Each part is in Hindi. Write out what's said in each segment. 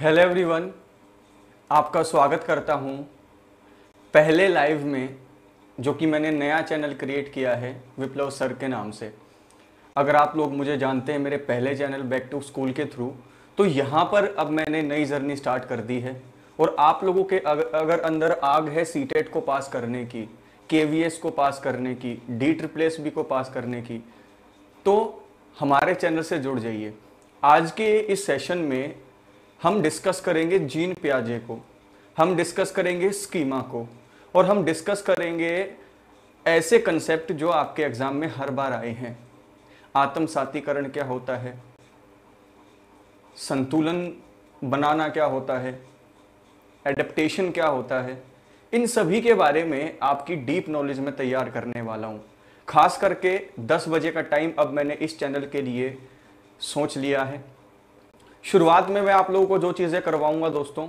हेलो एवरीवन आपका स्वागत करता हूं पहले लाइव में जो कि मैंने नया चैनल क्रिएट किया है विप्लव सर के नाम से अगर आप लोग मुझे जानते हैं मेरे पहले चैनल बैक टू स्कूल के थ्रू तो यहाँ पर अब मैंने नई जर्नी स्टार्ट कर दी है और आप लोगों के अगर अंदर आग है सी e को पास करने की के को पास करने की डी ट्रिप्लेस बी को पास करने की तो हमारे चैनल से जुड़ जाइए आज के इस सेशन में हम डिस्कस करेंगे जीन प्याजे को हम डिस्कस करेंगे स्कीमा को और हम डिस्कस करेंगे ऐसे कंसेप्ट जो आपके एग्जाम में हर बार आए हैं आत्म सातीकरण क्या होता है संतुलन बनाना क्या होता है एडेप्टेशन क्या होता है इन सभी के बारे में आपकी डीप नॉलेज में तैयार करने वाला हूँ खास करके 10 बजे का टाइम अब मैंने इस चैनल के लिए सोच लिया है शुरुआत में मैं आप लोगों को जो चीज़ें करवाऊंगा दोस्तों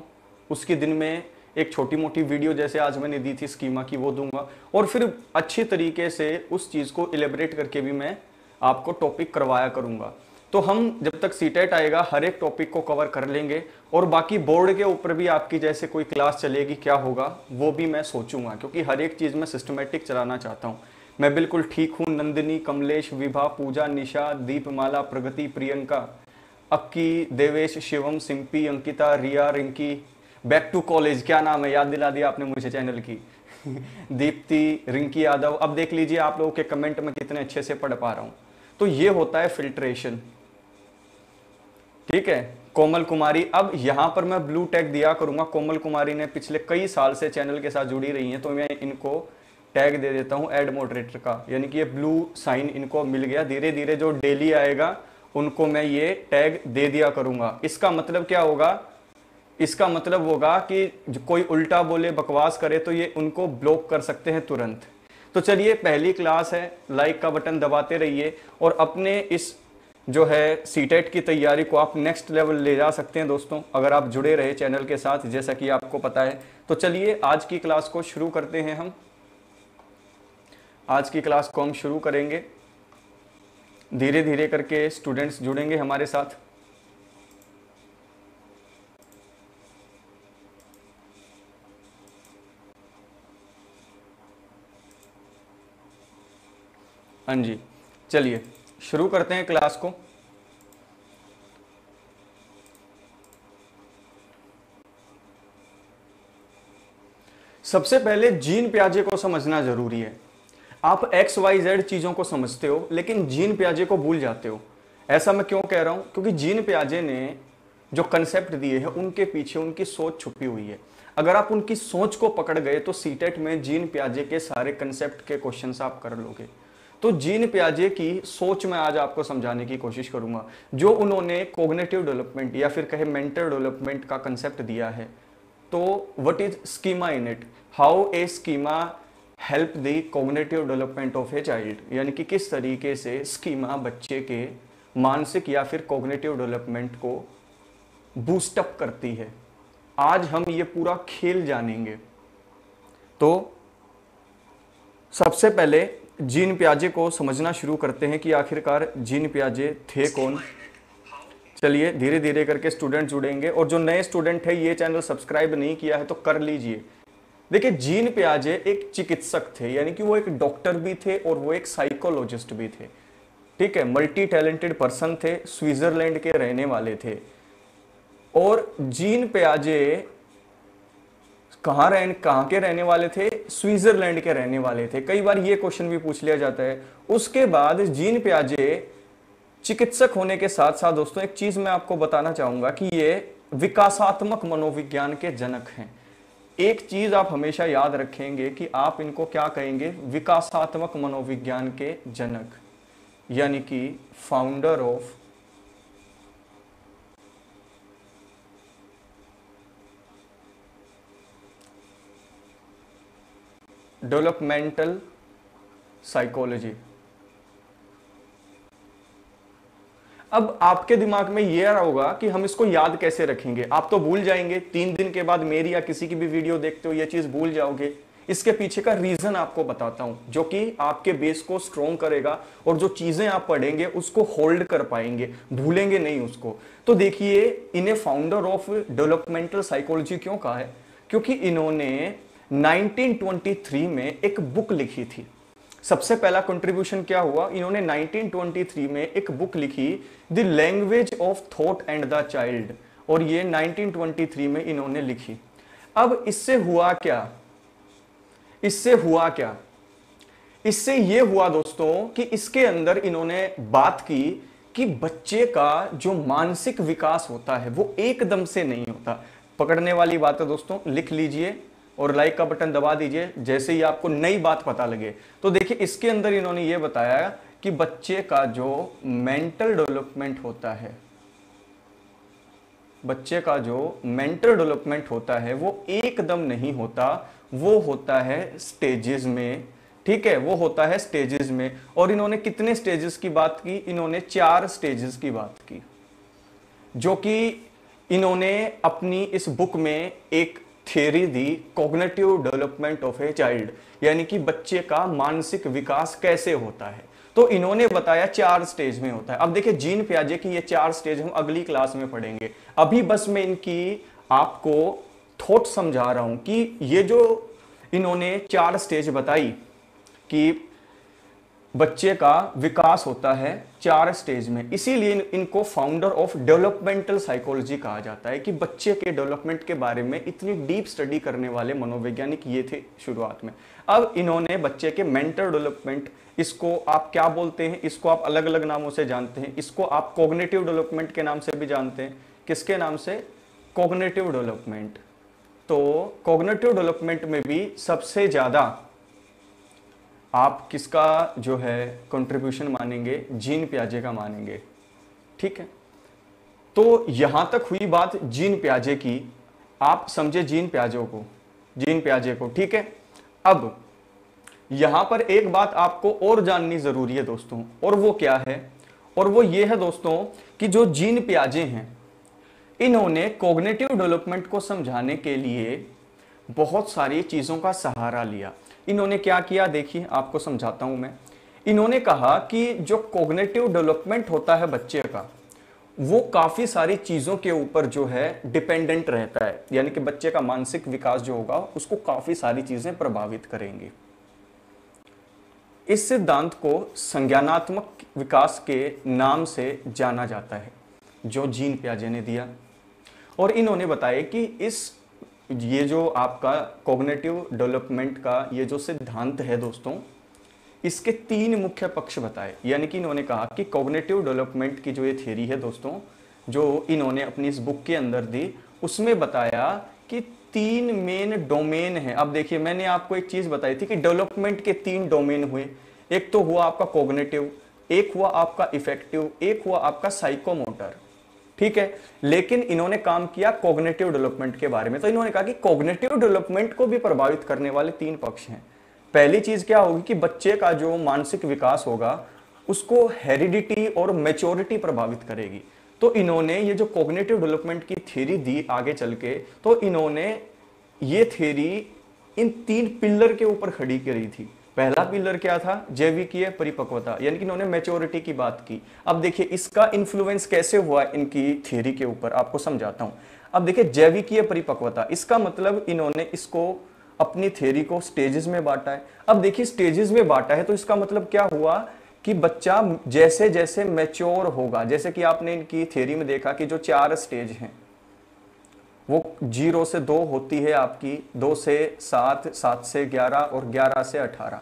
उसके दिन में एक छोटी मोटी वीडियो जैसे आज मैंने दी थी स्कीमा की वो दूंगा और फिर अच्छे तरीके से उस चीज़ को एलेबरेट करके भी मैं आपको टॉपिक करवाया करूँगा तो हम जब तक सी e आएगा हर एक टॉपिक को कवर कर लेंगे और बाकी बोर्ड के ऊपर भी आपकी जैसे कोई क्लास चलेगी क्या होगा वो भी मैं सोचूंगा क्योंकि हर एक चीज़ में सिस्टमेटिक चलाना चाहता हूँ मैं बिल्कुल ठीक हूँ Nandini Kamlesh Vibha Pooja Nisha Deepmala Pragati Priyanka Akki Devesh Shivam Simpi Ankita Riya Rinki back to college क्या नाम है याद दिला दिया आपने मुझे चैनल की दीप्ति रिंकी यादव अब देख लीजिए आप लोगों के कमेंट में कितने अच्छे से पढ़ पा रहा हूं तो ये होता है फिल्ट्रेशन ठीक है कोमल कुमारी अब यहां पर मैं ब्लू टैग दिया करूंगा कोमल कुमारी ने पिछले कई साल से चैनल के साथ जुड़ी रही हैं तो मैं इनको टैग दे देता हूं एड मोडरेटर का यानी कि ये ब्लू साइन इनको मिल गया धीरे धीरे जो डेली आएगा उनको मैं ये टैग दे दिया करूँगा इसका मतलब क्या होगा इसका मतलब होगा कि कोई उल्टा बोले बकवास करे तो ये उनको ब्लॉक कर सकते हैं तुरंत तो चलिए पहली क्लास है लाइक का बटन दबाते रहिए और अपने इस जो है सीटेट e की तैयारी को आप नेक्स्ट लेवल ले जा सकते हैं दोस्तों अगर आप जुड़े रहे चैनल के साथ जैसा कि आपको पता है तो चलिए आज की क्लास को शुरू करते हैं हम आज की क्लास को हम शुरू करेंगे धीरे धीरे करके स्टूडेंट्स जुड़ेंगे हमारे साथ हाँ जी चलिए शुरू करते हैं क्लास को सबसे पहले जीन प्याजे को समझना जरूरी है आप एक्स वाई जेड चीज़ों को समझते हो लेकिन जीन प्याजे को भूल जाते हो ऐसा मैं क्यों कह रहा हूं क्योंकि जीन प्याजे ने जो कंसेप्ट दिए हैं उनके पीछे उनकी सोच छुपी हुई है अगर आप उनकी सोच को पकड़ गए तो सीटेट e में जीन प्याजे के सारे कंसेप्ट के क्वेश्चन आप कर लोगे तो जीन प्याजे की सोच में आज आपको समझाने की कोशिश करूंगा जो उन्होंने कोग्नेटिव डेवलपमेंट या फिर कहे मेंटल डेवलपमेंट का कंसेप्ट दिया है तो what is schema in it how a schema help the cognitive development of a child यानी कि किस तरीके से स्कीमा बच्चे के मानसिक या फिर कॉग्नेटिव डेवलपमेंट को बूस्टअप करती है आज हम ये पूरा खेल जानेंगे तो सबसे पहले जीन प्याजे को समझना शुरू करते हैं कि आखिरकार जीन प्याजे थे कौन चलिए धीरे धीरे करके स्टूडेंट जुड़ेंगे और जो नए स्टूडेंट है ये चैनल सब्सक्राइब नहीं किया है तो कर लीजिए देखिए जीन प्याजे एक चिकित्सक थे यानी कि वो एक डॉक्टर भी थे और वो एक साइकोलॉजिस्ट भी थे ठीक है मल्टी टैलेंटेड पर्सन थे स्विट्जरलैंड के रहने वाले थे और जीन प्याजे कहाँ रहने कहाँ के रहने वाले थे स्विट्जरलैंड के रहने वाले थे कई बार ये क्वेश्चन भी पूछ लिया जाता है उसके बाद जीन प्याजे चिकित्सक होने के साथ साथ दोस्तों एक चीज मैं आपको बताना चाहूंगा कि ये विकासात्मक मनोविज्ञान के जनक हैं एक चीज आप हमेशा याद रखेंगे कि आप इनको क्या कहेंगे विकासात्मक मनोविज्ञान के जनक यानी कि फाउंडर ऑफ डेवलपमेंटल साइकोलॉजी अब आपके दिमाग में ये रहा होगा कि हम इसको याद कैसे रखेंगे आप तो भूल जाएंगे तीन दिन के बाद मेरी या किसी की भी वीडियो देखते हो ये चीज भूल जाओगे इसके पीछे का रीजन आपको बताता हूं जो कि आपके बेस को स्ट्रोंग करेगा और जो चीजें आप पढ़ेंगे उसको होल्ड कर पाएंगे भूलेंगे नहीं उसको तो देखिए इन्हें फाउंडर ऑफ डेवलपमेंटल साइकोलॉजी क्यों कहा है क्योंकि इन्होंने 1923 में एक बुक लिखी थी सबसे पहला कंट्रीब्यूशन क्या हुआ इन्होंने 1923 में एक बुक लिखी the language of thought and the child और ये 1923 में इन्होंने लिखी अब इससे हुआ क्या इससे हुआ क्या इससे ये हुआ दोस्तों कि इसके अंदर इन्होंने बात की कि बच्चे का जो मानसिक विकास होता है वो एकदम से नहीं होता पकड़ने वाली बात है दोस्तों लिख लीजिए और लाइक का बटन दबा दीजिए जैसे ही आपको नई बात पता लगे तो देखिए इसके अंदर इन्होंने ये बताया कि बच्चे का जो मेंटल डेवलपमेंट होता है बच्चे का जो मेंटल डेवलपमेंट होता है वो एकदम नहीं होता वो होता है स्टेजेस में ठीक है वो होता है स्टेजेस में और इन्होंने कितने स्टेजेस की बात की इन्होंने चार स्टेजेस की बात की जो कि इन्होंने अपनी इस बुक में एक थियरी दी cognitive development of a child यानी कि बच्चे का मानसिक विकास कैसे होता है तो इन्होंने बताया चार स्टेज में होता है अब देखिए जीन प्याजे की ये चार स्टेज हम अगली क्लास में पढ़ेंगे अभी बस मैं इनकी आपको थोट समझा रहा हूं कि ये जो इन्होंने चार स्टेज बताई कि बच्चे का विकास होता है चार स्टेज में इसीलिए इन, इनको फाउंडर ऑफ डेवलपमेंटल साइकोलॉजी कहा जाता है कि बच्चे के डेवलपमेंट के बारे में इतनी डीप स्टडी करने वाले मनोवैज्ञानिक ये थे शुरुआत में अब इन्होंने बच्चे के मेंटल डेवलपमेंट इसको आप क्या बोलते हैं इसको आप अलग अलग नामों से जानते हैं इसको आप कोग्नेटिव डेवलपमेंट के नाम से भी जानते हैं किसके नाम से कोग्नेटिव डेवलपमेंट तो कोग्नेटिव डेवलपमेंट में भी सबसे ज़्यादा आप किसका जो है कंट्रीब्यूशन मानेंगे जीन प्याजे का मानेंगे ठीक है तो यहां तक हुई बात जीन प्याजे की आप समझे जीन प्याजों को जीन प्याजे को ठीक है अब यहां पर एक बात आपको और जाननी जरूरी है दोस्तों और वो क्या है और वो ये है दोस्तों कि जो जीन प्याजे हैं इन्होंने कोग्नेटिव डेवलपमेंट को समझाने के लिए बहुत सारी चीज़ों का सहारा लिया इन्होंने क्या किया देखिए आपको समझाता हूं मैं इन्होंने कहा कि जो कोग्नेटिव डेवलपमेंट होता है बच्चे का वो काफ़ी सारी चीज़ों के ऊपर जो है डिपेंडेंट रहता है यानी कि बच्चे का मानसिक विकास जो होगा उसको काफ़ी सारी चीज़ें प्रभावित करेंगी इस सिद्धांत को संज्ञानात्मक विकास के नाम से जाना जाता है जो जीन प्याजे ने दिया और इन्होंने बताया कि इस ये जो आपका कोग्नेटिव डेवलपमेंट का ये जो सिद्धांत है दोस्तों इसके तीन मुख्य पक्ष बताए यानी कि इन्होंने कहा कि कोग्नेटिव डेवलपमेंट की जो ये थ्योरी है दोस्तों जो इन्होंने अपनी इस बुक के अंदर दी उसमें बताया कि तीन मेन डोमेन है अब देखिए मैंने आपको एक चीज़ बताई थी कि डेवलपमेंट के तीन डोमेन हुए एक तो हुआ आपका कोग्नेटिव एक हुआ आपका इफेक्टिव एक हुआ आपका साइकोमोटर ठीक है लेकिन इन्होंने काम किया कोग्नेटिव डेवलपमेंट के बारे में तो इन्होंने कहा कि कोग्नेटिव डेवलपमेंट को भी प्रभावित करने वाले तीन पक्ष हैं पहली चीज क्या होगी कि बच्चे का जो मानसिक विकास होगा उसको हेरिडिटी और मेच्योरिटी प्रभावित करेगी तो इन्होंने ये जो कोग्नेटिव डेवलपमेंट की थ्योरी दी आगे चल के तो इन्होंने ये थ्योरी इन तीन पिल्लर के ऊपर खड़ी करी थी पहला पिलर क्या था जैविकीय परिपक्वता यानी कि इन्होंने मेच्योरिटी की बात की अब देखिए इसका इन्फ्लुएंस कैसे हुआ इनकी थियरी के ऊपर आपको समझाता हूं अब देखिए जैविकीय परिपक्वता इसका मतलब इन्होंने इसको अपनी थियरी को स्टेजेस में बांटा है अब देखिए स्टेजेस में बांटा है तो इसका मतलब क्या हुआ कि बच्चा जैसे जैसे मेच्योर होगा जैसे कि आपने इनकी थियरी में देखा कि जो चार स्टेज हैं वो जीरो से दो होती है आपकी दो से सात सात से ग्यारह और ग्यारह से अठारह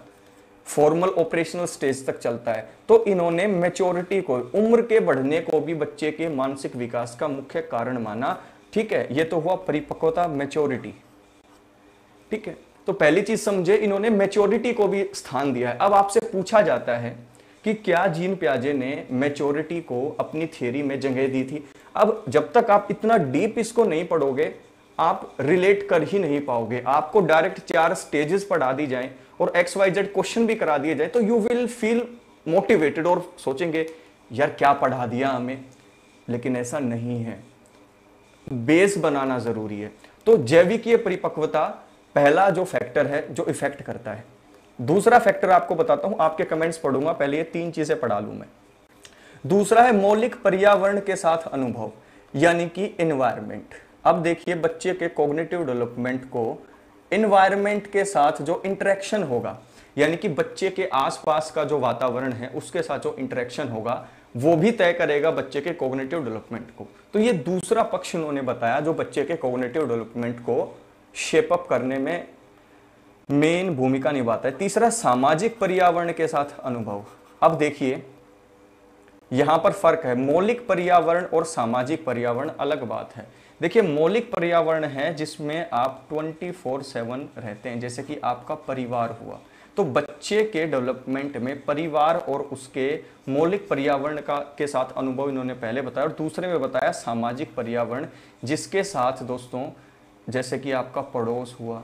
फॉर्मल ऑपरेशनल स्टेज तक चलता है तो इन्होंने मेच्योरिटी को उम्र के बढ़ने को भी बच्चे के मानसिक विकास का मुख्य कारण माना ठीक है ये तो हुआ परिपक्वता मेच्योरिटी ठीक है तो पहली चीज समझे इन्होंने मेच्योरिटी को भी स्थान दिया है अब आपसे पूछा जाता है कि क्या जीन प्याजे ने मेच्योरिटी को अपनी थियोरी में जगह दी थी अब जब तक आप इतना डीप इसको नहीं पढ़ोगे आप रिलेट कर ही नहीं पाओगे आपको डायरेक्ट चार स्टेजेस पढ़ा दी जाए और एक्स वाई जेड क्वेश्चन भी करा दिए जाए तो यू विल फील मोटिवेटेड और सोचेंगे यार क्या पढ़ा दिया हमें लेकिन ऐसा नहीं है बेस बनाना जरूरी है तो जैविकीय परिपक्वता पहला जो फैक्टर है जो इफेक्ट करता है दूसरा फैक्टर आपको बताता हूं आपके कमेंट्स पढ़ूंगा पहले ये तीन चीजें पढ़ा लू मैं दूसरा है मौलिक पर्यावरण के साथ अनुभव यानी कि इन्वायरमेंट अब देखिए बच्चे के कोग्नेटिव डेवलपमेंट को इन्वायरमेंट के साथ जो इंटरेक्शन होगा यानी कि बच्चे के आसपास का जो वातावरण है उसके साथ जो इंटरेक्शन होगा वो भी तय करेगा बच्चे के कोग्नेटिव डेवलपमेंट को तो ये दूसरा पक्ष उन्होंने बताया जो बच्चे के कोग्नेटिव डेवलपमेंट को शेपअप करने में मेन भूमिका निभाता है तीसरा सामाजिक पर्यावरण के साथ अनुभव अब देखिए यहाँ पर फर्क है मौलिक पर्यावरण और सामाजिक पर्यावरण अलग बात है देखिए मौलिक पर्यावरण है जिसमें आप 24/7 रहते हैं जैसे कि आपका परिवार हुआ तो बच्चे के डेवलपमेंट में परिवार और उसके मौलिक पर्यावरण का के साथ अनुभव इन्होंने पहले बताया और दूसरे में बताया सामाजिक पर्यावरण जिसके साथ दोस्तों जैसे कि आपका पड़ोस हुआ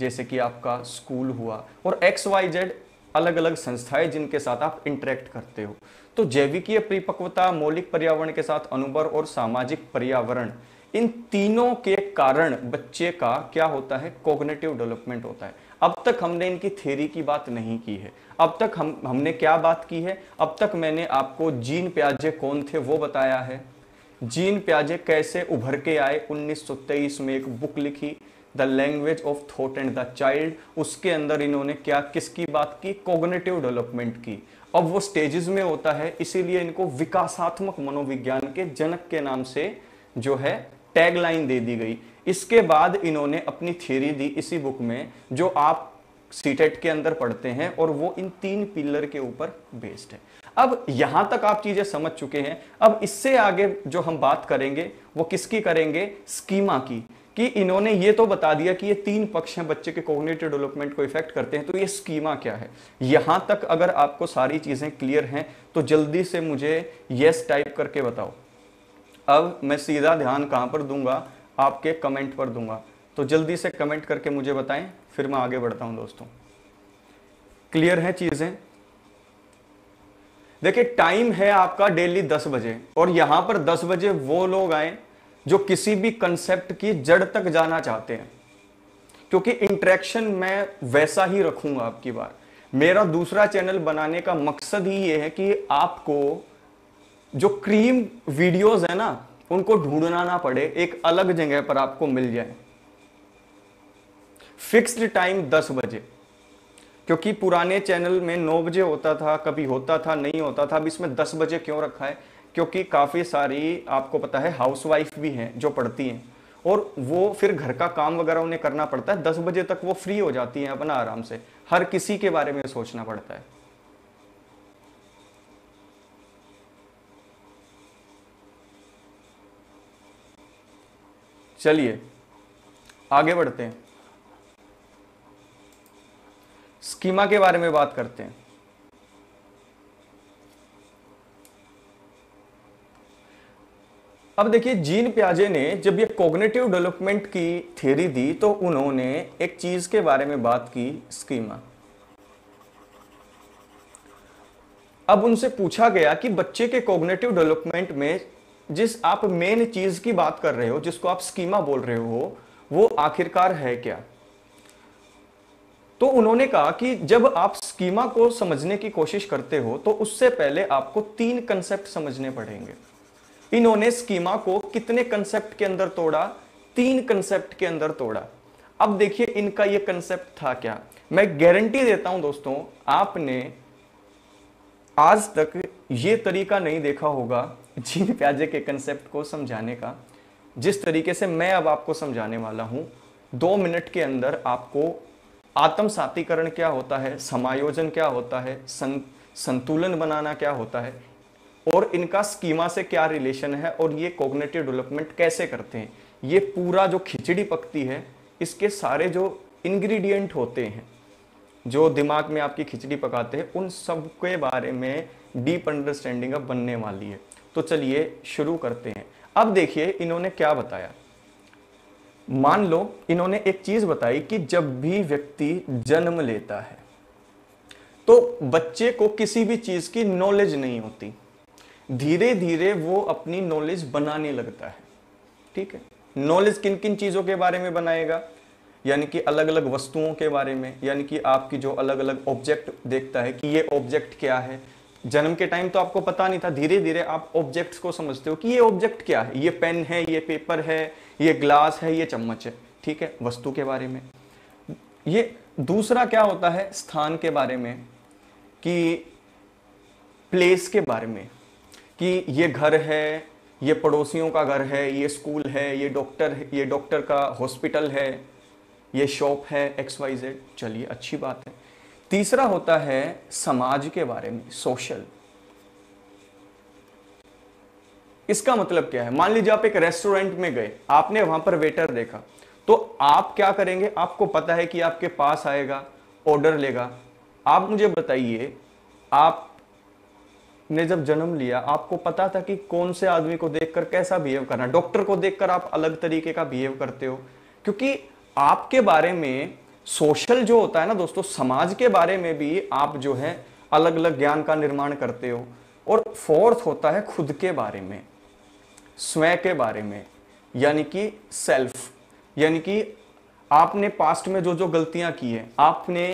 जैसे कि आपका स्कूल हुआ और एक्स वाई जेड अलग अलग संस्थाएं जिनके साथ आप इंटरेक्ट करते हो तो जैविकीय परिपक्वता मौलिक पर्यावरण के साथ अनुभव और सामाजिक पर्यावरण इन तीनों के कारण बच्चे का क्या होता है कोग्नेटिव डेवलपमेंट होता है अब तक हमने इनकी थेरी की बात नहीं की है अब तक हम हमने क्या बात की है अब तक मैंने आपको जीन प्याजे कौन थे वो बताया है जीन प्याजे कैसे उभर के आए 1923 में एक बुक लिखी the language of thought and the child उसके अंदर इन्होंने क्या किसकी बात की कोग्नेटिव डेवलपमेंट की अब वो स्टेजेस में होता है इसीलिए इनको विकासात्मक मनोविज्ञान के जनक के नाम से जो है टैगलाइन दे दी गई इसके बाद इन्होंने अपनी थियोरी दी इसी बुक में जो आप सीटेट e के अंदर पढ़ते हैं और वो इन तीन पिलर के ऊपर बेस्ड है अब यहां तक आप चीजें समझ चुके हैं अब इससे आगे जो हम बात करेंगे वो किसकी करेंगे स्कीमा की कि इन्होंने ये तो बता दिया कि ये तीन पक्ष हैं बच्चे के कोग्नेटिव डेवलपमेंट को इफेक्ट करते हैं तो ये स्कीमा क्या है यहां तक अगर आपको सारी चीज़ें क्लियर हैं तो जल्दी से मुझे यस टाइप करके बताओ अब मैं सीधा ध्यान कहां पर दूंगा आपके कमेंट पर दूंगा तो जल्दी से कमेंट करके मुझे बताएं फिर मैं आगे बढ़ता हूं दोस्तों क्लियर है चीज़ें देखिए टाइम है आपका डेली दस बजे और यहां पर दस बजे वो लोग आए जो किसी भी कंसेप्ट की जड़ तक जाना चाहते हैं क्योंकि इंट्रैक्शन मैं वैसा ही रखूंगा आपकी बार मेरा दूसरा चैनल बनाने का मकसद ही ये है कि आपको जो क्रीम वीडियोस है ना उनको ढूंढना ना पड़े एक अलग जगह पर आपको मिल जाए फिक्स्ड टाइम 10 बजे क्योंकि पुराने चैनल में 9 बजे होता था कभी होता था नहीं होता था अब इसमें 10 बजे क्यों रखा है क्योंकि काफ़ी सारी आपको पता है हाउसवाइफ भी हैं जो पढ़ती हैं और वो फिर घर का काम वगैरह उन्हें करना पड़ता है दस बजे तक वो फ्री हो जाती हैं अपना आराम से हर किसी के बारे में सोचना पड़ता है चलिए आगे बढ़ते हैं स्कीमा के बारे में बात करते हैं अब देखिए जीन प्याजे ने जब ये कोग्नेटिव डेवलपमेंट की थ्योरी दी तो उन्होंने एक चीज के बारे में बात की स्कीमा अब उनसे पूछा गया कि बच्चे के कोग्नेटिव डेवलपमेंट में जिस आप मेन चीज की बात कर रहे हो जिसको आप स्कीमा बोल रहे हो वो आखिरकार है क्या तो उन्होंने कहा कि जब आप स्कीमा को समझने की कोशिश करते हो तो उससे पहले आपको तीन कंसेप्ट समझने पड़ेंगे इन्होंने स्कीमा को कितने कंसेप्ट के अंदर तोड़ा तीन कंसेप्ट के अंदर तोड़ा अब देखिए इनका ये कंसेप्ट था क्या मैं गारंटी देता हूं दोस्तों आपने आज तक ये तरीका नहीं देखा होगा जीन प्याजे के कंसेप्ट को समझाने का जिस तरीके से मैं अब आपको समझाने वाला हूं दो मिनट के अंदर आपको आत्मसातीकरण क्या होता है समायोजन क्या होता है सं, संतुलन बनाना क्या होता है और इनका स्कीमा से क्या रिलेशन है और ये कोग्नेटिव डेवलपमेंट कैसे करते हैं ये पूरा जो खिचड़ी पकती है इसके सारे जो इंग्रेडिएंट होते हैं जो दिमाग में आपकी खिचड़ी पकाते हैं उन सब के बारे में डीप अंडरस्टैंडिंग अब बनने वाली है तो चलिए शुरू करते हैं अब देखिए इन्होंने क्या बताया मान लो इन्होंने एक चीज बताई कि जब भी व्यक्ति जन्म लेता है तो बच्चे को किसी भी चीज की नॉलेज नहीं होती धीरे धीरे वो अपनी नॉलेज बनाने लगता है ठीक है नॉलेज किन किन चीज़ों के बारे में बनाएगा यानी कि अलग अलग वस्तुओं के बारे में यानी कि आपकी जो अलग अलग ऑब्जेक्ट देखता है कि ये ऑब्जेक्ट क्या है जन्म के टाइम तो आपको पता नहीं था धीरे धीरे आप ऑब्जेक्ट्स को समझते हो कि ये ऑब्जेक्ट क्या है ये पेन है ये पेपर है ये ग्लास है ये चम्मच है ठीक है वस्तु के बारे में ये दूसरा क्या होता है स्थान के बारे में कि प्लेस के बारे में कि ये घर है ये पड़ोसियों का घर है ये स्कूल है ये डॉक्टर ये डॉक्टर का हॉस्पिटल है ये शॉप है एक्स वाई जेड चलिए अच्छी बात है तीसरा होता है समाज के बारे में सोशल इसका मतलब क्या है मान लीजिए आप एक रेस्टोरेंट में गए आपने वहां पर वेटर देखा तो आप क्या करेंगे आपको पता है कि आपके पास आएगा ऑर्डर लेगा आप मुझे बताइए आप ने जब जन्म लिया आपको पता था कि कौन से आदमी को देखकर कैसा बिहेव करना डॉक्टर को देखकर आप अलग तरीके का बिहेव करते हो क्योंकि आपके बारे में सोशल जो होता है ना दोस्तों समाज के बारे में भी आप जो है अलग अलग ज्ञान का निर्माण करते हो और फोर्थ होता है खुद के बारे में स्वयं के बारे में यानी कि सेल्फ यानी कि आपने पास्ट में जो जो गलतियां की हैं आपने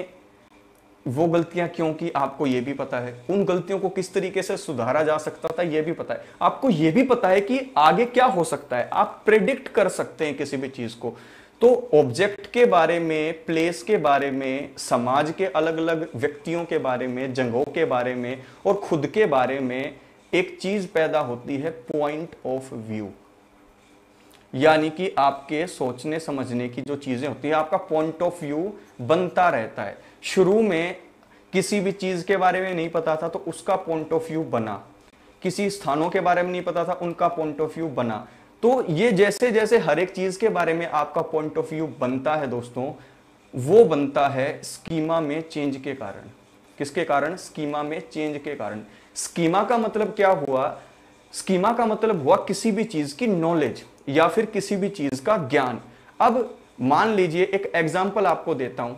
वो गलतियां क्यों की आपको यह भी पता है उन गलतियों को किस तरीके से सुधारा जा सकता था यह भी पता है आपको यह भी पता है कि आगे क्या हो सकता है आप प्रेडिक्ट कर सकते हैं किसी भी चीज को तो ऑब्जेक्ट के बारे में प्लेस के बारे में समाज के अलग अलग व्यक्तियों के बारे में जगहों के बारे में और खुद के बारे में एक चीज पैदा होती है पॉइंट ऑफ व्यू यानी कि आपके सोचने समझने की जो चीजें होती है आपका पॉइंट ऑफ व्यू बनता रहता है शुरू में किसी भी चीज़ के बारे में नहीं पता था तो उसका पॉइंट ऑफ व्यू बना किसी स्थानों के बारे में नहीं पता था उनका पॉइंट ऑफ व्यू बना तो ये जैसे जैसे हर एक चीज़ के बारे में आपका पॉइंट ऑफ व्यू बनता है दोस्तों वो बनता है स्कीमा में चेंज के कारण किसके कारण स्कीमा में चेंज के कारण स्कीमा का मतलब क्या हुआ स्कीमा का मतलब हुआ किसी भी चीज की नॉलेज या फिर किसी भी चीज का ज्ञान अब मान लीजिए एक एग्जाम्पल आपको देता हूं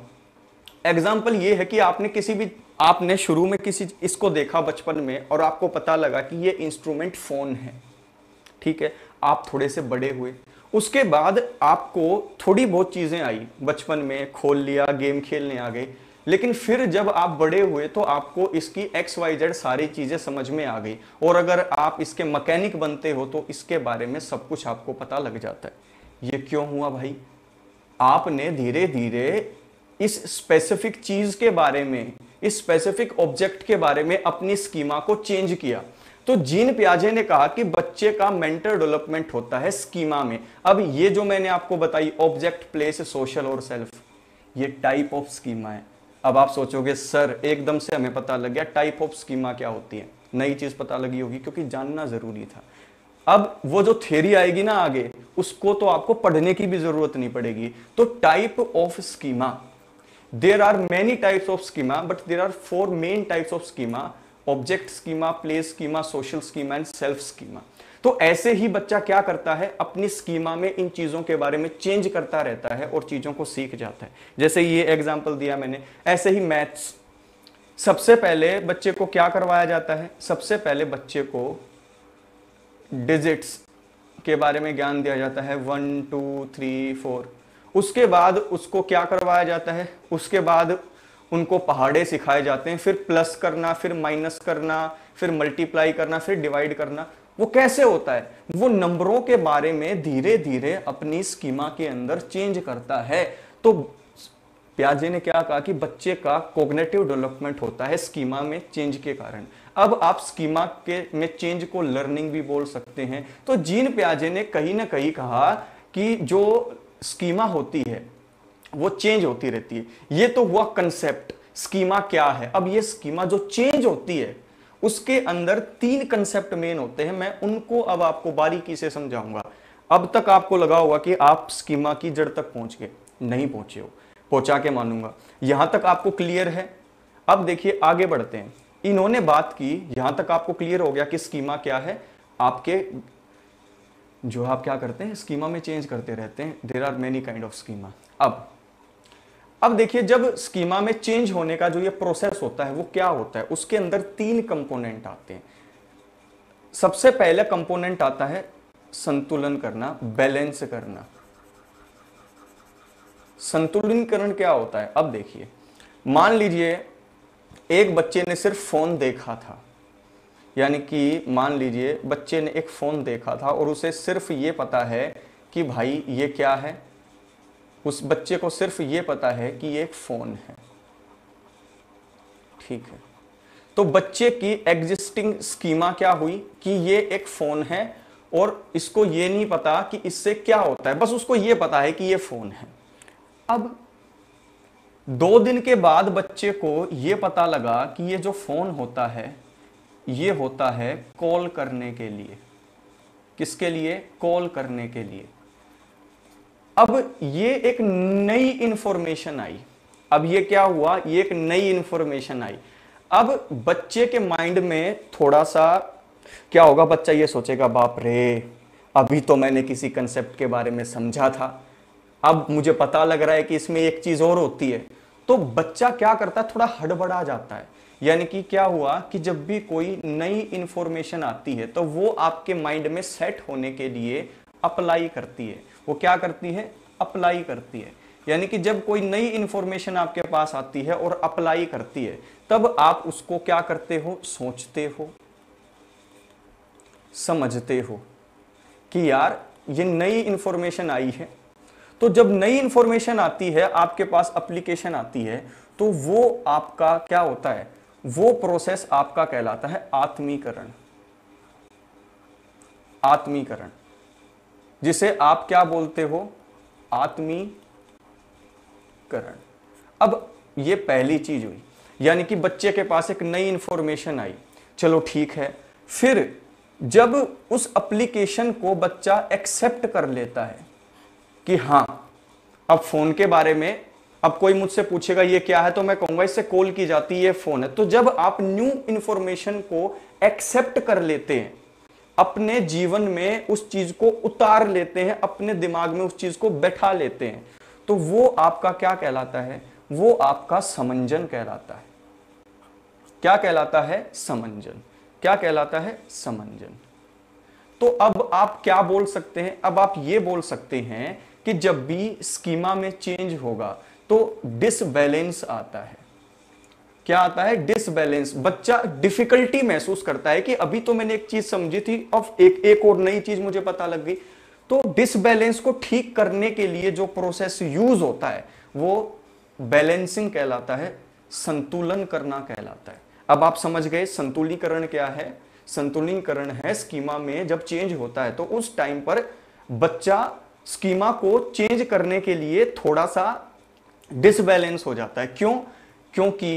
एग्जाम्पल ये है कि आपने किसी भी आपने शुरू में किसी इसको देखा बचपन में और आपको पता लगा कि ये इंस्ट्रूमेंट फोन है ठीक है आप थोड़े से बड़े हुए उसके बाद आपको थोड़ी बहुत चीज़ें आई बचपन में खोल लिया गेम खेलने आ गए लेकिन फिर जब आप बड़े हुए तो आपको इसकी एक्स वाई जेड सारी चीज़ें समझ में आ गई और अगर आप इसके मैकेनिक बनते हो तो इसके बारे में सब कुछ आपको पता लग जाता है ये क्यों हुआ भाई आपने धीरे धीरे इस स्पेसिफिक चीज के बारे में इस स्पेसिफिक ऑब्जेक्ट के बारे में अपनी स्कीमा को चेंज किया तो जीन प्याजे ने कहा कि बच्चे का मेंटल डेवलपमेंट होता है स्कीमा में अब ये जो मैंने आपको बताई ऑब्जेक्ट प्लेस सोशल और सेल्फ ये टाइप ऑफ स्कीमा है अब आप सोचोगे सर एकदम से हमें पता लग गया टाइप ऑफ स्कीमा क्या होती है नई चीज पता लगी होगी क्योंकि जानना जरूरी था अब वो जो थेरी आएगी ना आगे उसको तो आपको पढ़ने की भी जरूरत नहीं पड़ेगी तो type of schema there are many types of schema but there are four main types of schema object schema play schema social schema and self schema तो ऐसे ही बच्चा क्या करता है अपनी स्कीमा में इन चीज़ों के बारे में चेंज करता रहता है और चीज़ों को सीख जाता है जैसे ये एग्जाम्पल दिया मैंने ऐसे ही मैथ्स सबसे पहले बच्चे को क्या करवाया जाता है सबसे पहले बच्चे को डिजिट्स के बारे में ज्ञान दिया जाता है वन टू थ्री फोर उसके बाद उसको क्या करवाया जाता है उसके बाद उनको पहाड़े सिखाए जाते हैं फिर प्लस करना फिर माइनस करना फिर मल्टीप्लाई करना फिर डिवाइड करना वो कैसे होता है वो नंबरों के बारे में धीरे धीरे अपनी स्कीमा के अंदर चेंज करता है तो प्याजे ने क्या कहा कि बच्चे का कोग्नेटिव डेवलपमेंट होता है स्कीमा में चेंज के कारण अब आप स्कीमा के में चेंज को लर्निंग भी बोल सकते हैं तो जीन प्याजे ने कहीं ना कहीं कहा कि जो स्कीमा होती है वो चेंज होती रहती है ये तो हुआ कंसेप्ट स्कीमा क्या है अब ये स्कीमा जो चेंज होती है उसके अंदर तीन कंसेप्ट मेन होते हैं मैं उनको अब आपको बारीकी से समझाऊंगा अब तक आपको लगा होगा कि आप स्कीमा की जड़ तक पहुंच गए नहीं पहुंचे हो पहुंचा के मानूंगा यहां तक आपको क्लियर है अब देखिए आगे बढ़ते हैं इन्होंने बात की यहां तक आपको क्लियर हो गया कि स्कीमा क्या है आपके जो आप क्या करते हैं स्कीमा में चेंज करते रहते हैं there are many kind of schema अब अब देखिए जब स्कीमा में चेंज होने का जो ये प्रोसेस होता है वो क्या होता है उसके अंदर तीन कंपोनेंट आते हैं सबसे पहला कंपोनेंट आता है संतुलन करना बैलेंस करना संतुलनीकरण क्या होता है अब देखिए मान लीजिए एक बच्चे ने सिर्फ फोन देखा था यानी कि मान लीजिए बच्चे ने एक फ़ोन देखा था और उसे सिर्फ ये पता है कि भाई ये क्या है उस बच्चे को सिर्फ ये पता है कि ये एक फ़ोन है ठीक है तो बच्चे की एग्जिस्टिंग स्कीमा क्या हुई कि ये एक फ़ोन है और इसको ये नहीं पता कि इससे क्या होता है बस उसको ये पता है कि ये फ़ोन है अब दो दिन के बाद बच्चे को ये पता लगा कि ये जो फ़ोन होता है ये होता है कॉल करने के लिए किसके लिए कॉल करने के लिए अब ये एक नई इंफॉर्मेशन आई अब ये क्या हुआ ये एक नई इंफॉर्मेशन आई अब बच्चे के माइंड में थोड़ा सा क्या होगा बच्चा ये सोचेगा बाप रे अभी तो मैंने किसी कंसेप्ट के बारे में समझा था अब मुझे पता लग रहा है कि इसमें एक चीज और होती है तो बच्चा क्या करता है थोड़ा हड़बड़ा जाता है यानी कि क्या हुआ कि जब भी कोई नई इंफॉर्मेशन आती है तो वो आपके माइंड में सेट होने के लिए अप्लाई करती है वो क्या करती है अप्लाई करती है यानी कि जब कोई नई इंफॉर्मेशन आपके पास आती है और अप्लाई करती है तब आप उसको क्या करते हो सोचते हो समझते हो कि यार ये नई इंफॉर्मेशन आई है तो जब नई इंफॉर्मेशन आती है आपके पास अप्लीकेशन आती है तो वो आपका क्या होता है वो प्रोसेस आपका कहलाता है आत्मीकरण आत्मीकरण जिसे आप क्या बोलते हो आत्मीकरण अब ये पहली चीज हुई यानी कि बच्चे के पास एक नई इंफॉर्मेशन आई चलो ठीक है फिर जब उस एप्लीकेशन को बच्चा एक्सेप्ट कर लेता है कि हां अब फोन के बारे में अब कोई मुझसे पूछेगा ये क्या है तो मैं कहूंगा इससे कॉल की जाती है फोन है तो जब आप न्यू इंफॉर्मेशन को एक्सेप्ट कर लेते हैं अपने जीवन में उस चीज को उतार लेते हैं अपने दिमाग में उस चीज को बैठा लेते हैं तो वो आपका क्या कहलाता है वो आपका समंजन कहलाता है क्या कहलाता है समंजन क्या कहलाता है समंजन तो अब आप क्या बोल सकते हैं अब आप ये बोल सकते हैं कि जब भी स्कीमा में चेंज होगा तो डिसबैलेंस आता है क्या आता है डिसबैलेंस बच्चा डिफिकल्टी महसूस करता है कि अभी तो मैंने एक चीज समझी थी अब एक एक और नई चीज मुझे पता लग गई तो डिसबैलेंस को ठीक करने के लिए जो प्रोसेस यूज होता है वो बैलेंसिंग कहलाता है संतुलन करना कहलाता है अब आप समझ गए संतुलीकरण क्या है संतुलीकरण है स्कीमा में जब चेंज होता है तो उस टाइम पर बच्चा स्कीमा को चेंज करने के लिए थोड़ा सा डिसबैलेंस हो जाता है क्यों क्योंकि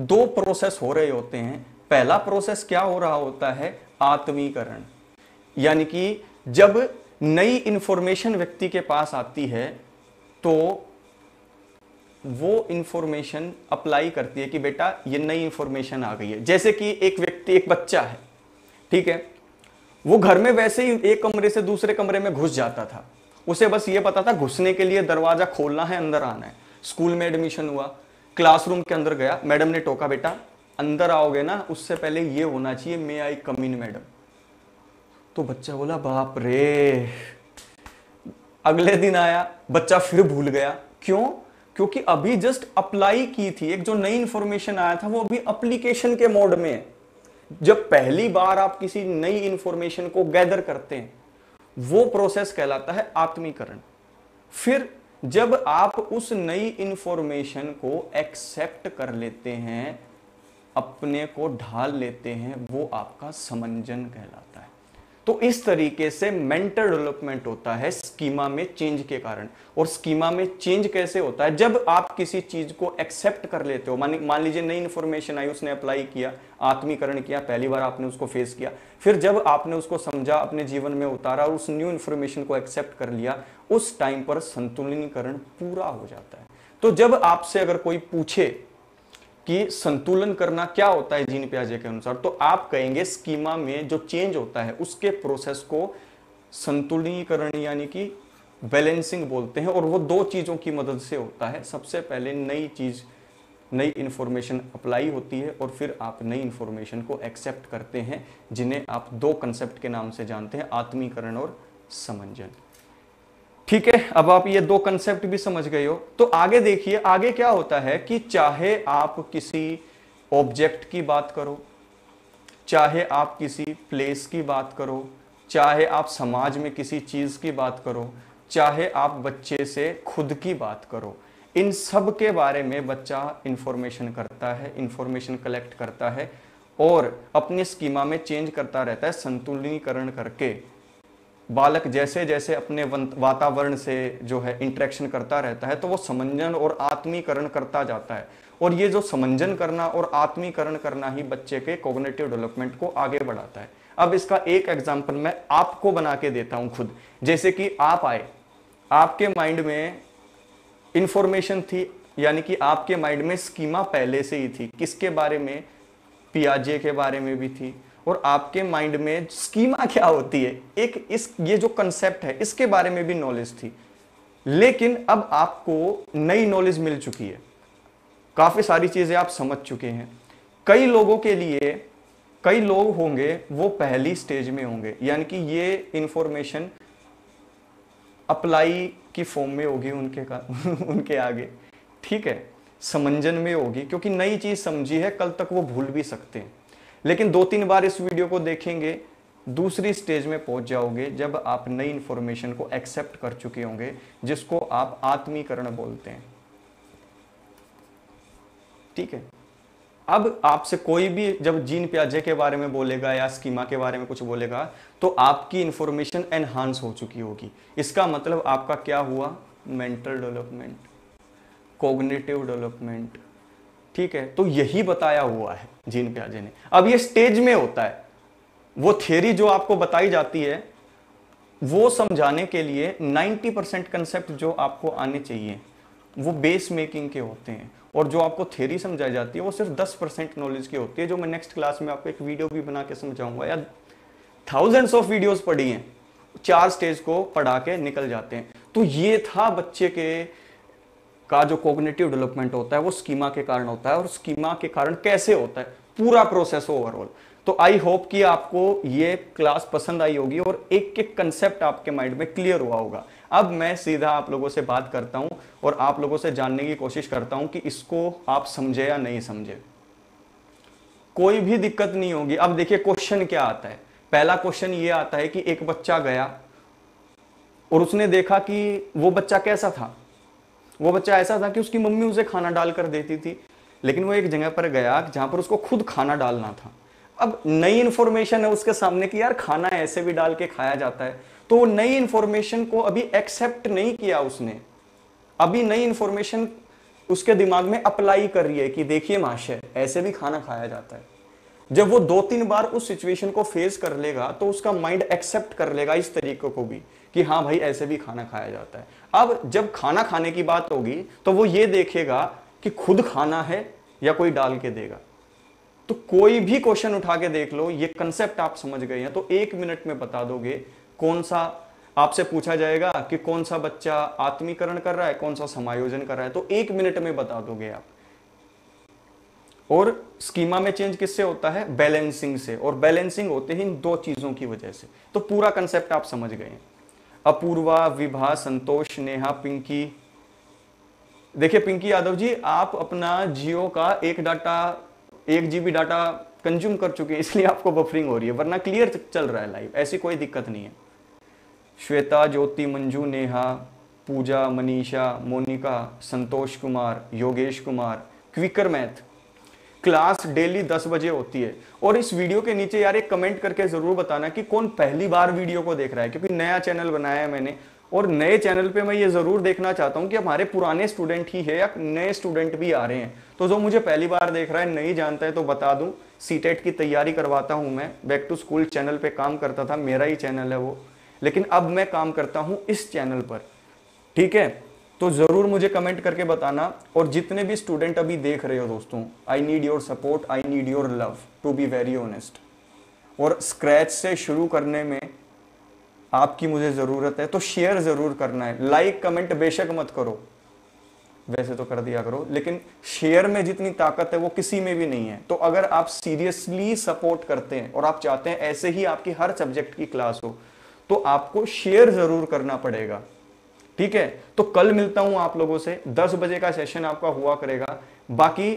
दो प्रोसेस हो रहे होते हैं पहला प्रोसेस क्या हो रहा होता है आत्मीकरण यानी कि जब नई इंफॉर्मेशन व्यक्ति के पास आती है तो वो इंफॉर्मेशन अप्लाई करती है कि बेटा ये नई इंफॉर्मेशन आ गई है जैसे कि एक व्यक्ति एक बच्चा है ठीक है वो घर में वैसे ही एक कमरे से दूसरे कमरे में घुस जाता था उसे बस ये पता था घुसने के लिए दरवाजा खोलना है अंदर आना है स्कूल में एडमिशन हुआ क्लासरूम के अंदर गया मैडम ने टोका बेटा अंदर आओगे ना उससे पहले ये होना चाहिए मे आई कम इन मैडम तो बच्चा बोला बाप रे अगले दिन आया बच्चा फिर भूल गया क्यों क्योंकि अभी जस्ट अप्लाई की थी एक जो नई इंफॉर्मेशन आया था वो अभी अप्लीकेशन के मोड में है जब पहली बार आप किसी नई इंफॉर्मेशन को गैदर करते हैं वो प्रोसेस कहलाता है आत्मीकरण फिर जब आप उस नई इंफॉर्मेशन को एक्सेप्ट कर लेते हैं अपने को ढाल लेते हैं वो आपका समंजन कहलाता है तो इस तरीके से मेंटल डेवलपमेंट होता है स्कीमा में चेंज के कारण और स्कीमा में चेंज कैसे होता है जब आप किसी चीज को एक्सेप्ट कर लेते हो मान मान लीजिए नई इंफॉर्मेशन आई उसने अप्लाई किया आत्मीकरण किया पहली बार आपने उसको फेस किया फिर जब आपने उसको समझा अपने जीवन में उतारा और उस न्यू इंफॉर्मेशन को एक्सेप्ट कर लिया उस टाइम पर संतुलनीकरण पूरा हो जाता है तो जब आपसे अगर कोई पूछे कि संतुलन करना क्या होता है जीन प्याजे के अनुसार तो आप कहेंगे स्कीमा में जो चेंज होता है उसके प्रोसेस को संतुलनीकरण यानी कि बैलेंसिंग बोलते हैं और वो दो चीज़ों की मदद से होता है सबसे पहले नई चीज़ नई इन्फॉर्मेशन अप्लाई होती है और फिर आप नई इन्फॉर्मेशन को एक्सेप्ट करते हैं जिन्हें आप दो कंसेप्ट के नाम से जानते हैं आत्मीकरण और समंजन ठीक है अब आप ये दो कंसेप्ट भी समझ गए हो तो आगे देखिए आगे क्या होता है कि चाहे आप किसी ऑब्जेक्ट की बात करो चाहे आप किसी प्लेस की बात करो चाहे आप समाज में किसी चीज की बात करो चाहे आप बच्चे से खुद की बात करो इन सब के बारे में बच्चा इंफॉर्मेशन करता है इंफॉर्मेशन कलेक्ट करता है और अपने स्कीमा में चेंज करता रहता है संतुलनीकरण करके बालक जैसे जैसे अपने वातावरण से जो है इंट्रैक्शन करता रहता है तो वो समंजन और आत्मीकरण करता जाता है और ये जो समंजन करना और आत्मीकरण करना ही बच्चे के कोग्नेटिव डेवलपमेंट को आगे बढ़ाता है अब इसका एक एग्जाम्पल मैं आपको बना के देता हूँ खुद जैसे कि आप आए आपके माइंड में इंफॉर्मेशन थी यानी कि आपके माइंड में स्कीमा पहले से ही थी किसके बारे में पियाजे के बारे में भी थी और आपके माइंड में स्कीमा क्या होती है एक इस ये जो कंसेप्ट है इसके बारे में भी नॉलेज थी लेकिन अब आपको नई नॉलेज मिल चुकी है काफ़ी सारी चीज़ें आप समझ चुके हैं कई लोगों के लिए कई लोग होंगे वो पहली स्टेज में होंगे यानी कि ये इंफॉर्मेशन अप्लाई की फॉर्म में होगी उनके का उनके आगे ठीक है समंजन में होगी क्योंकि नई चीज़ समझी है कल तक वो भूल भी सकते हैं लेकिन दो तीन बार इस वीडियो को देखेंगे दूसरी स्टेज में पहुंच जाओगे जब आप नई इंफॉर्मेशन को एक्सेप्ट कर चुके होंगे जिसको आप आत्मीकरण बोलते हैं ठीक है अब आपसे कोई भी जब जीन प्याजे के बारे में बोलेगा या स्कीमा के बारे में कुछ बोलेगा तो आपकी इंफॉर्मेशन एनहांस हो चुकी होगी इसका मतलब आपका क्या हुआ मेंटल डेवलपमेंट कोग्नेटिव डेवलपमेंट ठीक है तो यही बताया हुआ है जीन प्याजे ने अब ये स्टेज में होता है वो थ्योरी जो आपको बताई जाती है वो समझाने के लिए 90 परसेंट कंसेप्ट जो आपको आने चाहिए वो बेस मेकिंग के होते हैं और जो आपको थ्योरी समझाई जाती है वो सिर्फ 10 परसेंट नॉलेज की होती है जो मैं नेक्स्ट क्लास में आपको एक वीडियो भी बना के समझाऊंगा या थाउजेंड्स ऑफ वीडियोस पढ़ी हैं चार स्टेज को पढ़ा के निकल जाते हैं तो ये था बच्चे के का जो कोग्नेटिव डेवलपमेंट होता है वो स्कीमा के कारण होता है और स्कीमा के कारण कैसे होता है पूरा प्रोसेस ओवरऑल तो आई होप कि आपको ये क्लास पसंद आई होगी और एक एक कंसेप्ट आपके माइंड में क्लियर हुआ होगा अब मैं सीधा आप लोगों से बात करता हूं और आप लोगों से जानने की कोशिश करता हूं कि इसको आप समझे या नहीं समझे कोई भी दिक्कत नहीं होगी अब देखिए क्वेश्चन क्या आता है पहला क्वेश्चन ये आता है कि एक बच्चा गया और उसने देखा कि वो बच्चा कैसा था वो बच्चा ऐसा था कि उसकी मम्मी उसे खाना डाल कर देती थी लेकिन वो एक जगह पर गया जहाँ पर उसको खुद खाना डालना था अब नई इन्फॉर्मेशन है उसके सामने कि यार खाना ऐसे भी डाल के खाया जाता है तो वो नई इन्फॉर्मेशन को अभी एक्सेप्ट नहीं किया उसने अभी नई इन्फॉर्मेशन उसके दिमाग में अप्लाई कर रही है कि देखिए माशे ऐसे भी खाना खाया जाता है जब वो दो तीन बार उस सिचुएशन को फेस कर लेगा तो उसका माइंड एक्सेप्ट कर लेगा इस तरीके को भी कि हाँ भाई ऐसे भी खाना खाया जाता है अब जब खाना खाने की बात होगी तो वो ये देखेगा कि खुद खाना है या कोई डाल के देगा तो कोई भी क्वेश्चन उठा के देख लो ये कंसेप्ट आप समझ गए हैं तो एक मिनट में बता दोगे कौन सा आपसे पूछा जाएगा कि कौन सा बच्चा आत्मीकरण कर रहा है कौन सा समायोजन कर रहा है तो एक मिनट में बता दोगे आप और स्कीमा में चेंज किससे होता है बैलेंसिंग से और बैलेंसिंग होते ही इन दो चीजों की वजह से तो पूरा कंसेप्ट आप समझ गए हैं अपूर्वा विभा संतोष नेहा पिंकी देखिए पिंकी यादव जी आप अपना जियो का एक डाटा एक जीबी डाटा कंज्यूम कर चुके हैं इसलिए आपको बफरिंग हो रही है वरना क्लियर चल रहा है लाइव ऐसी कोई दिक्कत नहीं है Shweta Jyoti Manju Neha Pooja Manisha Monika Santosh Kumar Yogesh Kumar quicker math class daily दस बजे होती है और इस वीडियो के नीचे यार एक कमेंट करके ज़रूर बताना कि कौन पहली बार वीडियो को देख रहा है क्योंकि नया चैनल बनाया है मैंने और नए चैनल पे मैं ये ज़रूर देखना चाहता हूँ कि हमारे पुराने स्टूडेंट ही है या नए स्टूडेंट भी आ रहे हैं तो जो मुझे पहली बार देख रहा है नहीं जानता है तो बता दूँ सी e की तैयारी करवाता हूँ मैं बैक टू स्कूल चैनल पर काम करता था मेरा ही चैनल है वो लेकिन अब मैं काम करता हूँ इस चैनल पर ठीक है तो ज़रूर मुझे कमेंट करके बताना और जितने भी स्टूडेंट अभी देख रहे हो दोस्तों I need your support I need your love to be very honest और स्क्रैच से शुरू करने में आपकी मुझे ज़रूरत है तो शेयर ज़रूर करना है लाइक like, कमेंट बेशक मत करो वैसे तो कर दिया करो लेकिन शेयर में जितनी ताकत है वो किसी में भी नहीं है तो अगर आप सीरियसली सपोर्ट करते हैं और आप चाहते हैं ऐसे ही आपकी हर सब्जेक्ट की क्लास हो तो आपको शेयर ज़रूर करना पड़ेगा ठीक है तो कल मिलता हूं आप लोगों से दस बजे का सेशन आपका हुआ करेगा बाकी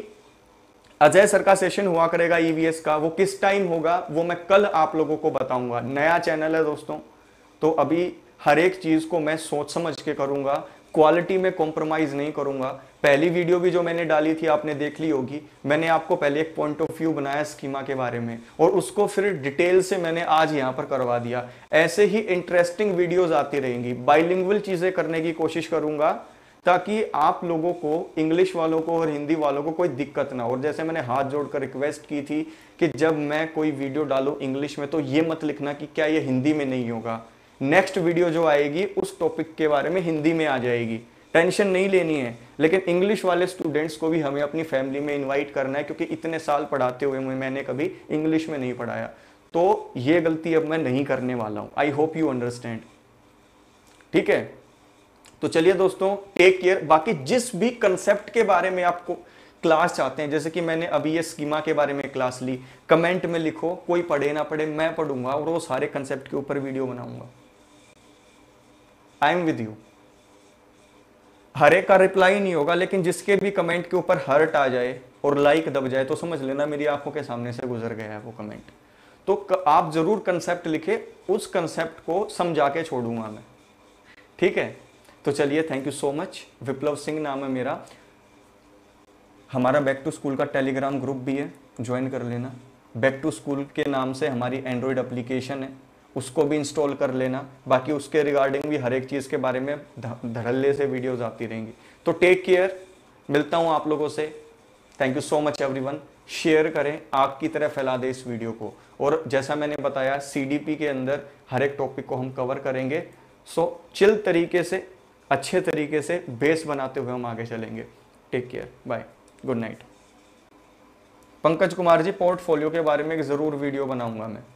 अजय सर का सेशन हुआ करेगा ईवीएस e का वो किस टाइम होगा वो मैं कल आप लोगों को बताऊंगा नया चैनल है दोस्तों तो अभी हर एक चीज को मैं सोच समझ के करूंगा क्वालिटी में कॉम्प्रोमाइज़ नहीं करूँगा पहली वीडियो भी जो मैंने डाली थी आपने देख ली होगी मैंने आपको पहले एक पॉइंट ऑफ व्यू बनाया स्कीमा के बारे में और उसको फिर डिटेल से मैंने आज यहाँ पर करवा दिया ऐसे ही इंटरेस्टिंग वीडियोज आती रहेंगी बाइलिंगुअल चीज़ें करने की कोशिश करूंगा ताकि आप लोगों को इंग्लिश वालों को और हिंदी वालों को कोई दिक्कत ना हो और जैसे मैंने हाथ जोड़कर रिक्वेस्ट की थी कि जब मैं कोई वीडियो डालू इंग्लिश में तो ये मत लिखना कि क्या ये हिंदी में नहीं होगा नेक्स्ट वीडियो जो आएगी उस टॉपिक के बारे में हिंदी में आ जाएगी टेंशन नहीं लेनी है लेकिन इंग्लिश वाले स्टूडेंट्स को भी हमें अपनी फैमिली में इनवाइट करना है क्योंकि इतने साल पढ़ाते हुए मैंने कभी इंग्लिश में नहीं पढ़ाया तो ये गलती अब मैं नहीं करने वाला हूं आई होप यू अंडरस्टैंड ठीक है तो चलिए दोस्तों टेक केयर बाकी जिस भी कंसेप्ट के बारे में आपको क्लास चाहते हैं जैसे कि मैंने अभी ये स्कीमा के बारे में क्लास ली कमेंट में लिखो कोई पढ़े ना पढ़े मैं पढ़ूंगा और वो सारे कंसेप्ट के ऊपर वीडियो बनाऊंगा आई एम विद यू हर एक का रिप्लाई नहीं होगा लेकिन जिसके भी कमेंट के ऊपर हर्ट आ जाए और लाइक दब जाए तो समझ लेना मेरी आंखों के सामने से गुजर गया है वो कमेंट तो आप जरूर कंसेप्ट लिखे उस कंसेप्ट को समझा के छोड़ूंगा मैं ठीक है तो चलिए thank you so much Viplav Singh नाम है मेरा हमारा बैक टू स्कूल का टेलीग्राम ग्रुप भी है ज्वाइन कर लेना बैक टू स्कूल के नाम से हमारी एंड्रॉयड एप्लीकेशन है उसको भी इंस्टॉल कर लेना बाकी उसके रिगार्डिंग भी हर एक चीज़ के बारे में धड़ल्ले से वीडियोज़ आती रहेंगी तो टेक केयर मिलता हूँ आप लोगों से thank you so much everyone share करें आग की तरह फैला दें इस वीडियो को और जैसा मैंने बताया सीडीपी के अंदर हर एक टॉपिक को हम कवर करेंगे सो चिल तरीके से अच्छे तरीके से बेस बनाते हुए हम आगे चलेंगे take care bye good night Pankaj Kumar ji portfolio के बारे में एक ज़रूर वीडियो बनाऊंगा मैं